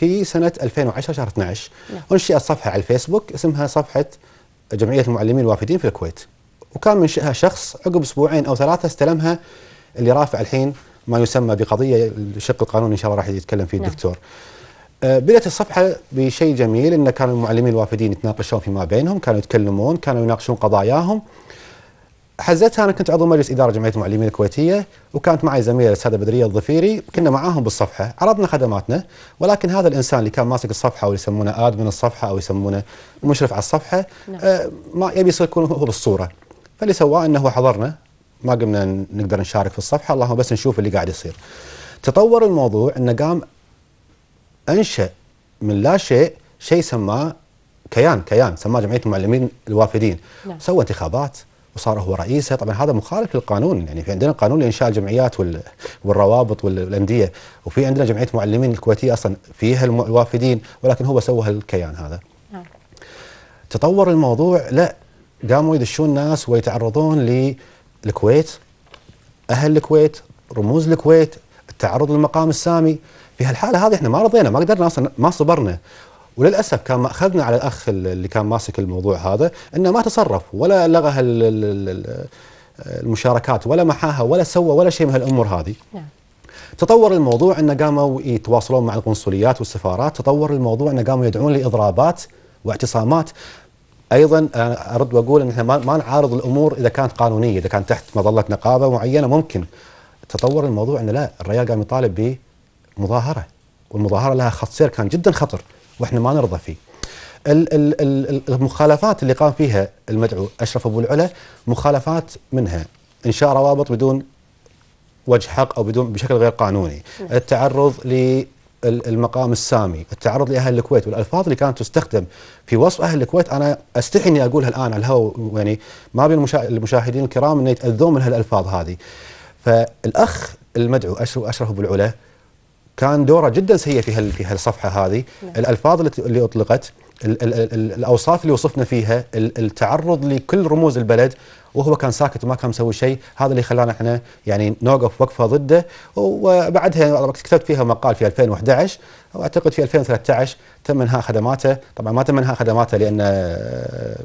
في سنة 2010 شهر 12 نعم. أنشئت صفحة على الفيسبوك اسمها صفحة جمعية المعلمين الوافدين في الكويت وكان منشئها شخص عقب أسبوعين أو ثلاثة استلمها اللي رافع الحين ما يسمى بقضية الشق القانوني إن شاء الله راح يتكلم فيه نعم. الدكتور نعم. بدأت الصفحة بشيء جميل أن كانوا المعلمين الوافدين يتناقشون فيما بينهم كانوا يتكلمون كانوا يناقشون قضاياهم حزتها انا كنت عضو مجلس اداره جمعيه المعلمين الكويتيه وكانت معي زميله الاستاذه بدريه الظفيري كنا معاهم بالصفحه عرضنا خدماتنا ولكن هذا الانسان اللي كان ماسك الصفحه او يسمونه ادمن الصفحه او يسمونه مشرف على الصفحه نعم. آه ما يبي يصير يكون هو بالصوره فاللي سواه انه هو حضرنا ما قمنا نقدر نشارك في الصفحه اللهم بس نشوف اللي قاعد يصير تطور الموضوع انه قام انشا من لا شيء شيء سماه كيان كيان سماه جمعيه المعلمين الوافدين نعم. سوى انتخابات وصار هو رئيسها طبعا هذا مخالف للقانون يعني في عندنا قانون لانشاء الجمعيات والروابط والانديه وفي عندنا جمعيه معلمين الكويتيه اصلا فيها الوافدين ولكن هو سوى هالكيان هذا نعم. تطور الموضوع لا قاموا يدشون ناس ويتعرضون للكويت اهل الكويت رموز الكويت التعرض للمقام السامي في هالحاله هذه احنا ما رضينا ما قدرنا اصلا ما صبرنا وللاسف كان ماخذنا على الاخ اللي كان ماسك الموضوع هذا انه ما تصرف ولا لغى المشاركات ولا محاها ولا سوى ولا شيء من هالامور هذه نعم. تطور الموضوع انه قاموا يتواصلون مع القنصليات والسفارات تطور الموضوع انه قاموا يدعون لاضرابات واعتصامات ايضا ارد واقول ان احنا ما نعارض الامور اذا كانت قانونيه اذا كانت تحت مظله نقابه معينه ممكن تطور الموضوع انه لا الرجال قام يطالب بمظاهره والمظاهره لها خط سير كان جدا خطر واحنا ما نرضى فيه. المخالفات اللي قام فيها المدعو اشرف ابو العلا مخالفات منها انشاء روابط بدون وجه حق او بدون بشكل غير قانوني، التعرض للمقام السامي، التعرض لاهل الكويت والالفاظ اللي كانت تستخدم في وصف اهل الكويت انا استحي اني اقولها الان على الهواء يعني ما بين المشاهدين الكرام انه يتاذون من هالالفاظ هذه. فالاخ المدعو اشرف ابو العلا كان دوره جدا سيء في هال في هالصفحه هذه نعم. الالفاظ اللي اطلقت الـ الـ الـ الاوصاف اللي وصفنا فيها التعرض لكل رموز البلد وهو كان ساكت وما كان مسوي شيء هذا اللي خلانا احنا يعني نوقف وقفه ضده وبعدها كتبت فيها مقال في 2011 واعتقد في 2013 تم انهاء خدماته طبعا ما تم انهاء خدماته لان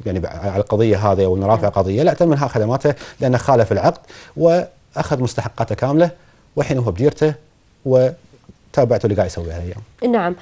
يعني على القضيه هذه او رافع نعم. قضيه لا تم انهاء خدماته لانه خالف العقد واخذ مستحقاته كامله والحين هو بجيرته و تابعته اللي قاعد يسويه هالايام. نعم